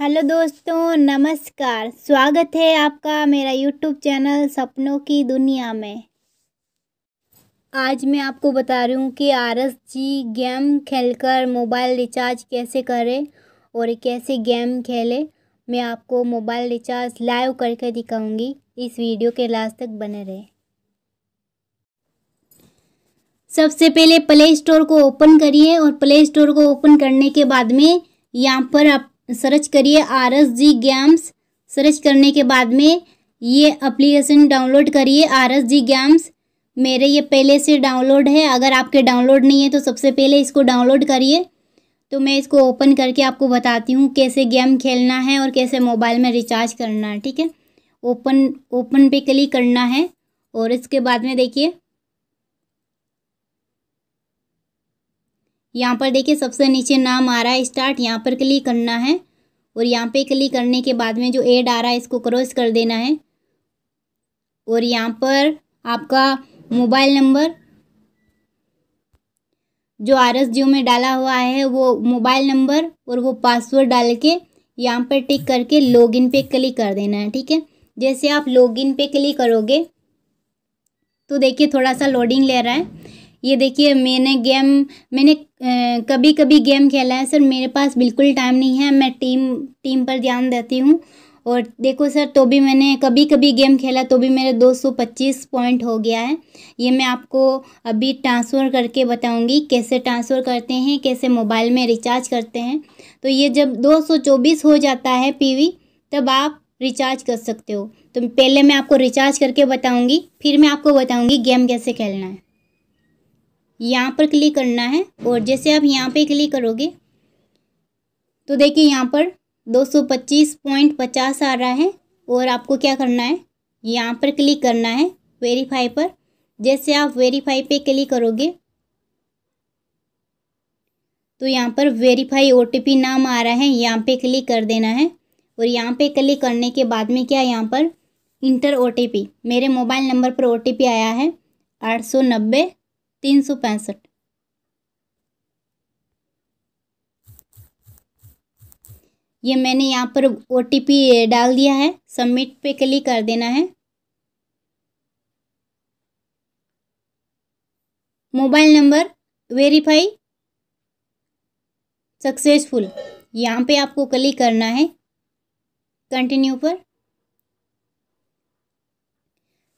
Hello दोस्तों नमस्कार स्वागत है आपका मेरा यूट्यूब चैनल सपनों की दुनिया में आज मैं आपको बता रही हूँ कि आर एस जी गेम खेलकर मोबाइल रिचार्ज कैसे करें और कैसे गेम खेले मैं आपको मोबाइल रिचार्ज लाइव करके दिखाऊंगी इस वीडियो के लास्ट तक बने रहे सबसे पहले प्ले स्टोर को ओपन करिए और प्ले स्टोर को ओपन करने के बाद में यहाँ पर आप सर्च करिए R S G games search करने के बाद में ये अप्लीकेशन डाउनलोड करिए आर एस जी गेम्स मेरे ये पहले से डाउनलोड है अगर आपके डाउनलोड नहीं है तो सबसे पहले इसको डाउनलोड करिए तो मैं इसको ओपन करके आपको बताती हूँ कैसे गेम खेलना है और कैसे मोबाइल में रिचार्ज करना है ठीक है ओपन ओपन पे क्लिक करना है और इसके बाद में देखिए यहाँ पर देखिए सबसे नीचे नाम आ रहा है स्टार्ट यहाँ पर क्लिक करना है और यहाँ पे क्लिक करने के बाद में जो एड आ रहा है इसको क्रॉस कर देना है और यहाँ पर आपका मोबाइल नंबर जो आर एस जियो में डाला हुआ है वो मोबाइल नंबर और वो पासवर्ड डाल के यहाँ पर टिक करके लॉगिन पे क्लिक कर देना है ठीक है जैसे आप लॉगिन पे क्लिक करोगे तो देखिए थोड़ा सा लोडिंग ले रहा है ये देखिए मैंने गेम मैंने कभी कभी गेम खेला है सर मेरे पास बिल्कुल टाइम नहीं है मैं टीम टीम पर ध्यान देती हूँ और देखो सर तो भी मैंने कभी कभी गेम खेला तो भी मेरे 225 पॉइंट हो गया है ये मैं आपको अभी ट्रांसफ़र करके बताऊंगी कैसे ट्रांसफ़र करते हैं कैसे मोबाइल में रिचार्ज करते हैं तो ये जब 224 हो जाता है पीवी तब आप रिचार्ज कर सकते हो तो पहले मैं आपको रिचार्ज करके बताऊंगी फिर मैं आपको बताऊंगी गेम कैसे खेलना है यहाँ पर क्लिक करना है और जैसे आप यहाँ पे क्लिक करोगे तो देखिए यहाँ पर दो सौ पच्चीस पॉइंट पचास आ रहा है और आपको क्या करना है यहाँ पर क्लिक करना है वेरीफाई पर जैसे आप वेरीफाई पे क्लिक करोगे तो यहाँ पर वेरीफाई ओ नाम आ रहा है यहाँ पे क्लिक कर देना है और यहाँ पे क्लिक करने के बाद में क्या यहाँ पर इंटर ओ मेरे मोबाइल नंबर पर ओ आया है आठ सौ नब्बे तीन सौ पैंसठ ये मैंने यहाँ पर ओ डाल दिया है सबमिट पे क्लिक कर देना है मोबाइल नंबर वेरीफाई सक्सेसफुल यहाँ पे आपको क्लिक करना है कंटिन्यू पर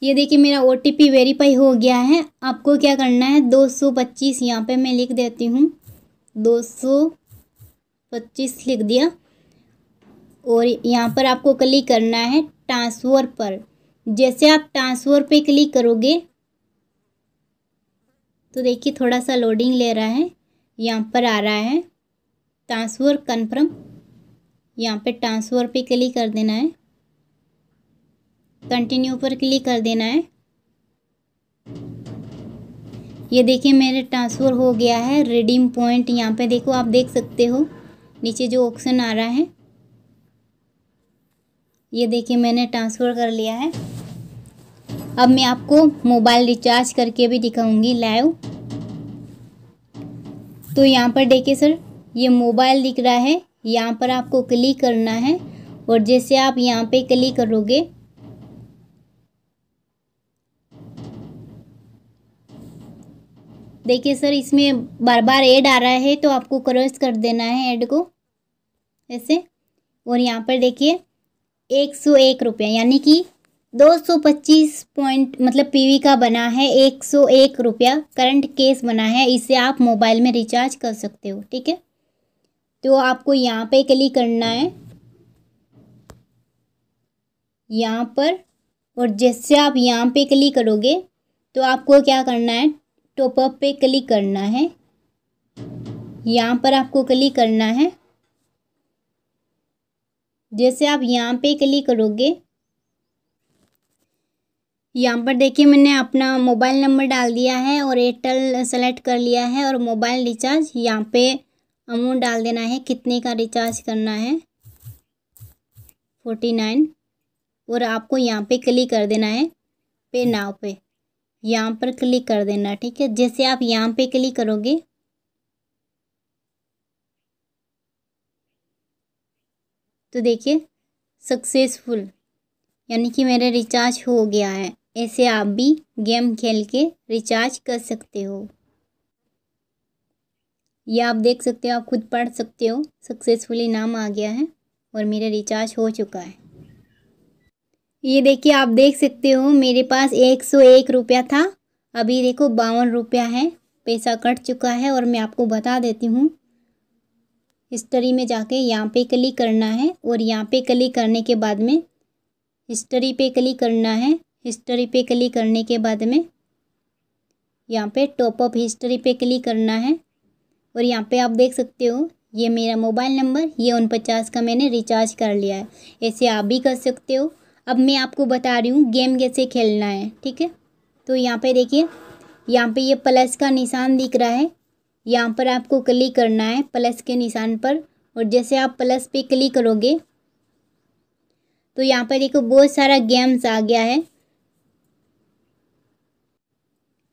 ये देखिए मेरा ओ टी पी वेरीफाई हो गया है आपको क्या करना है दो सौ पच्चीस यहाँ पर मैं लिख देती हूँ दो सौ पच्चीस लिख दिया और यहाँ पर आपको क्लिक करना है ट्रांसफर पर जैसे आप ट्रांसफर पे क्लिक करोगे तो देखिए थोड़ा सा लोडिंग ले रहा है यहाँ पर आ रहा है ट्रांसफर कन्फर्म यहाँ पे ट्रांसफर पे क्लिक कर देना है कंटिन्यू पर क्लिक कर देना है ये देखिए मेरे ट्रांसफ़र हो गया है रिडीम पॉइंट यहाँ पे देखो आप देख सकते हो नीचे जो ऑप्शन आ रहा है ये देखिए मैंने ट्रांसफ़र कर लिया है अब मैं आपको मोबाइल रिचार्ज करके भी दिखाऊंगी लाइव तो यहाँ पर देखिए सर ये मोबाइल दिख रहा है यहाँ पर आपको क्लिक करना है और जैसे आप यहाँ पे क्लिक करोगे देखिए सर इसमें बार बार ऐड आ रहा है तो आपको क्रॉस कर देना है ऐड को ऐसे और यहाँ पर देखिए एक सौ एक रुपया यानी कि दो सौ पच्चीस पॉइंट मतलब पीवी का बना है एक सौ एक रुपया करंट केस बना है इसे आप मोबाइल में रिचार्ज कर सकते हो ठीक है तो आपको यहाँ पे क्लिक करना है यहाँ पर और जैसे आप यहाँ पे क्लिक करोगे तो आपको क्या करना है टॉपअप पे क्लिक करना है यहाँ पर आपको क्लिक करना है जैसे आप यहाँ पे क्लिक करोगे यहाँ पर देखिए मैंने अपना मोबाइल नंबर डाल दिया है और एयरटेल सेलेक्ट कर लिया है और मोबाइल रिचार्ज यहाँ पे अमाउंट डाल देना है कितने का रिचार्ज करना है फोर्टी नाइन और आपको यहाँ पे क्लिक कर देना है पे नाव पे यहाँ पर क्लिक कर देना ठीक है जैसे आप यहाँ पे क्लिक करोगे तो देखिए सक्सेसफुल यानी कि मेरा रिचार्ज हो गया है ऐसे आप भी गेम खेल के रिचार्ज कर सकते हो या आप देख सकते हो आप खुद पढ़ सकते हो सक्सेसफुली नाम आ गया है और मेरा रिचार्ज हो चुका है ये देखिए आप देख सकते हो मेरे पास एक सौ एक रुपया था अभी देखो बावन रुपया है पैसा कट चुका है और मैं आपको बता देती हूँ हिस्ट्री में जाके यहाँ पे क्लिक करना है और यहाँ पे क्लिक करने के बाद में हिस्ट्री पे क्लिक करना है हिस्ट्री पे क्लिक करने के बाद में यहाँ पे टॉप अप हिस्ट्री पे क्लिक करना है और यहाँ पे आप देख सकते हो ये मेरा मोबाइल नंबर ये उनपचास का मैंने रिचार्ज कर लिया है ऐसे आप भी कर सकते हो अब मैं आपको बता रही हूँ गेम कैसे खेलना है ठीक है तो यहाँ पे देखिए यहाँ पे ये प्लस का निशान दिख रहा है यहाँ पर आपको क्लिक करना है प्लस के निशान पर और जैसे आप प्लस पे क्लिक करोगे तो यहाँ पर देखो बहुत सारा गेम्स आ गया है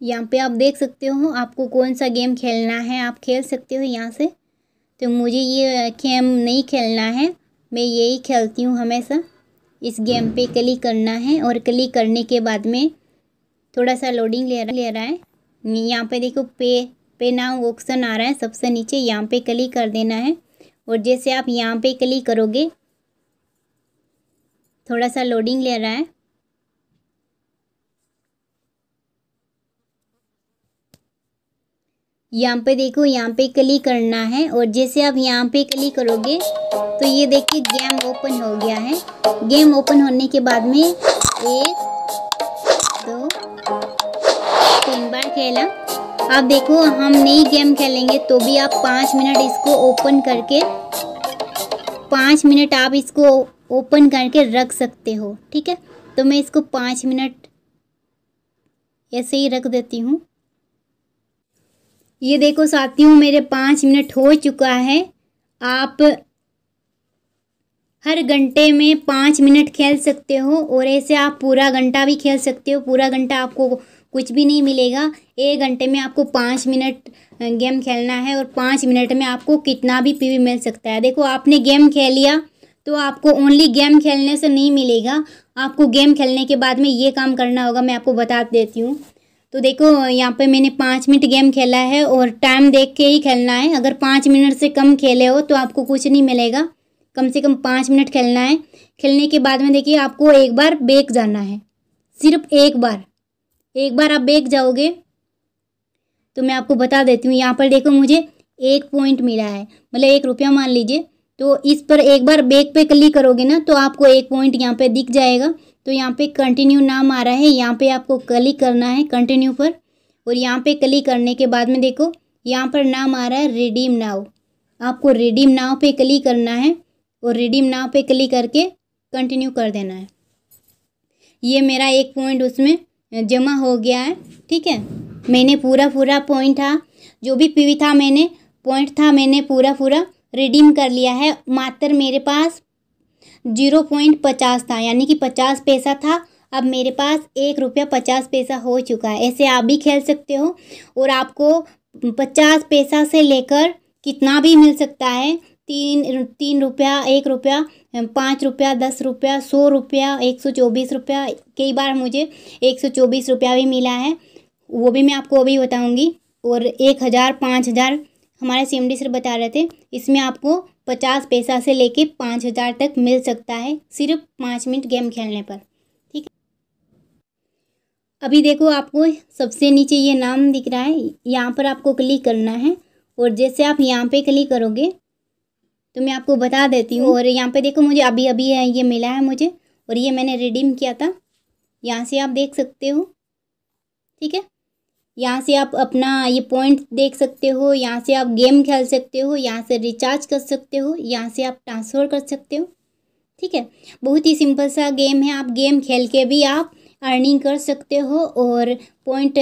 यहाँ पे आप देख सकते हो आपको कौन सा गेम खेलना है आप खेल सकते हो यहाँ से तो मुझे ये गेम नहीं खेलना है मैं यही खेलती हूँ हमेशा इस गेम पे क्लिक करना है और क्लिक करने के बाद में थोड़ा सा लोडिंग ले ले रहा है यहाँ पे देखो पे पे नाउ ऑप्शन आ रहा है सबसे नीचे यहाँ पे क्लिक कर देना है और जैसे आप यहाँ पे क्लिक करोगे थोड़ा सा लोडिंग ले रहा है यहाँ पे देखो यहाँ पे क्लिक करना है और जैसे आप यहाँ पे क्लिक करोगे तो ये देखिए गेम ओपन हो गया है गेम ओपन होने के बाद में एक दो तीन बार खेला आप देखो हम नई गेम खेलेंगे तो भी आप पाँच मिनट इसको ओपन करके पाँच मिनट आप इसको ओपन करके रख सकते हो ठीक है तो मैं इसको पाँच मिनट ऐसे ही रख देती हूँ ये देखो साथियों मेरे पाँच मिनट हो चुका है आप हर घंटे में पाँच मिनट खेल सकते हो और ऐसे आप पूरा घंटा भी खेल सकते हो पूरा घंटा आपको कुछ भी नहीं मिलेगा एक घंटे में आपको पाँच मिनट गेम खेलना है और पाँच मिनट में आपको कितना भी पी मिल सकता है देखो आपने गेम खेल लिया तो आपको ओनली गेम खेलने से नहीं मिलेगा आपको गेम खेलने के बाद में ये काम करना होगा मैं आपको बता देती हूँ तो देखो यहाँ पे मैंने पाँच मिनट गेम खेला है और टाइम देख के ही खेलना है अगर पाँच मिनट से कम खेले हो तो आपको कुछ नहीं मिलेगा कम से कम पाँच मिनट खेलना है खेलने के बाद में देखिए आपको एक बार बेक जाना है सिर्फ एक बार एक बार आप बेक जाओगे तो मैं आपको बता देती हूँ यहाँ पर देखो मुझे एक पॉइंट मिला है मतलब एक रुपया मान लीजिए तो इस पर एक बार बेक पे क्लिक करोगे ना तो आपको एक पॉइंट यहाँ पे दिख जाएगा तो यहाँ पे कंटिन्यू नाम आ रहा है यहाँ पे आपको क्लिक करना है कंटिन्यू पर और यहाँ पे क्लिक करने के बाद में देखो यहाँ पर नाम आ रहा है रिडीम नाव आपको रिडीम नाव पे क्लिक करना है और रिडीम नाव पे क्लिक करके कंटिन्यू कर देना है ये मेरा एक पॉइंट उसमें जमा हो गया है ठीक है मैंने पूरा पूरा पॉइंट था जो भी पी था मैंने पॉइंट था मैंने पूरा पूरा रिडीम कर लिया है मात्र मेरे पास जीरो पॉइंट पचास था यानी कि पचास पैसा था अब मेरे पास एक रुपया पचास पैसा हो चुका है ऐसे आप भी खेल सकते हो और आपको पचास पैसा से लेकर कितना भी मिल सकता है तीन तीन रुपया एक रुपया पाँच रुपया दस रुपया सौ रुपया एक सौ चौबीस रुपया कई बार मुझे एक सौ चौबीस रुपया भी मिला है वो भी मैं आपको अभी बताऊंगी और एक हज़ार पाँच हज़ार हमारे सी एम सर बता रहे थे इसमें आपको पचास पैसा से लेके पाँच हज़ार तक मिल सकता है सिर्फ पाँच मिनट गेम खेलने पर ठीक अभी देखो आपको सबसे नीचे ये नाम दिख रहा है यहाँ पर आपको क्लिक करना है और जैसे आप यहाँ पे क्लिक करोगे तो मैं आपको बता देती हूँ हम्म। और यहाँ पे देखो मुझे अभी अभी है ये मिला है मुझे और ये मैंने रिडीम किया था यहाँ से आप देख सकते हो ठीक है यहाँ से आप अपना ये पॉइंट देख सकते हो यहाँ से आप गेम खेल सकते हो यहाँ से रिचार्ज कर सकते हो यहाँ से आप ट्रांसफ़र कर सकते हो ठीक है बहुत ही सिंपल सा गेम है आप गेम खेल के भी आप अर्निंग कर सकते हो और पॉइंट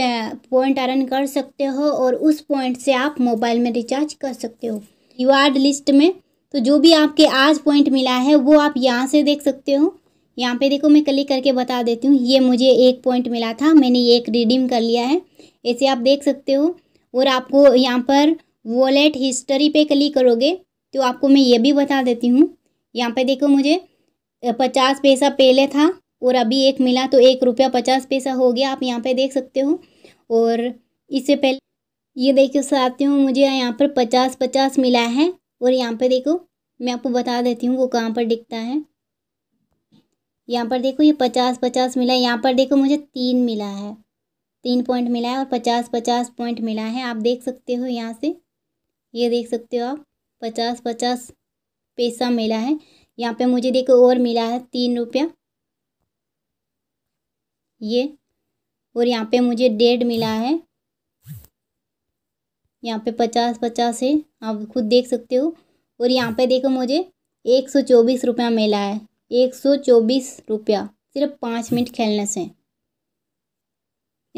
पॉइंट अर्न कर सकते हो और उस पॉइंट से आप मोबाइल में रिचार्ज कर सकते हो रिवार्ड लिस्ट में तो जो भी आपके आज पॉइंट मिला है वो आप यहाँ से देख सकते हो यहाँ पे देखो मैं क्लिक करके बता देती हूँ ये मुझे एक पॉइंट मिला था मैंने ये एक रिडीम कर लिया है ऐसे आप देख सकते हो और आपको यहाँ पर वॉलेट हिस्ट्री पे क्लिक करोगे तो आपको मैं ये भी बता देती हूँ यहाँ पे देखो मुझे पचास पैसा पहले था और अभी एक मिला तो एक रुपया पचास पैसा हो गया आप यहाँ पे देख सकते हो और इससे पहले ये देखो साथियों मुझे यहाँ पर पचास पचास मिला है और यहाँ पर देखो मैं आपको बता देती हूँ वो कहाँ पर दिखता है यहाँ पर देखो ये पचास पचास मिला है यहाँ पर देखो मुझे तीन मिला है तीन पॉइंट मिला है और पचास पचास पॉइंट मिला है आप देख सकते हो यहाँ से ये देख सकते हो आप पचास पचास पैसा मिला है यहाँ पे मुझे देखो और मिला है तीन रुपया ये और यहाँ पे मुझे डेढ़ मिला है यहाँ पे पचास पचास है आप खुद देख सकते हो और यहाँ पे देखो मुझे एक सौ चौबीस रुपया मिला है एक सौ चौबीस रुपया सिर्फ पाँच मिनट खेलने से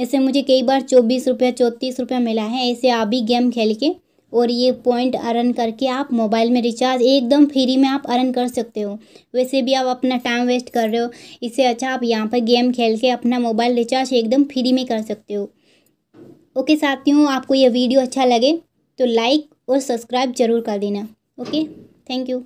ऐसे मुझे कई बार चौबीस रुपया चौंतीस रुपया मिला है ऐसे आप भी गेम खेल के और ये पॉइंट अर्न करके आप मोबाइल में रिचार्ज एकदम फ्री में आप अर्न कर सकते हो वैसे भी आप अपना टाइम वेस्ट कर रहे हो इससे अच्छा आप यहाँ पर गेम खेल के अपना मोबाइल रिचार्ज एकदम फ्री में कर सकते हो ओके साथियों आपको यह वीडियो अच्छा लगे तो लाइक और सब्सक्राइब जरूर कर देना ओके थैंक यू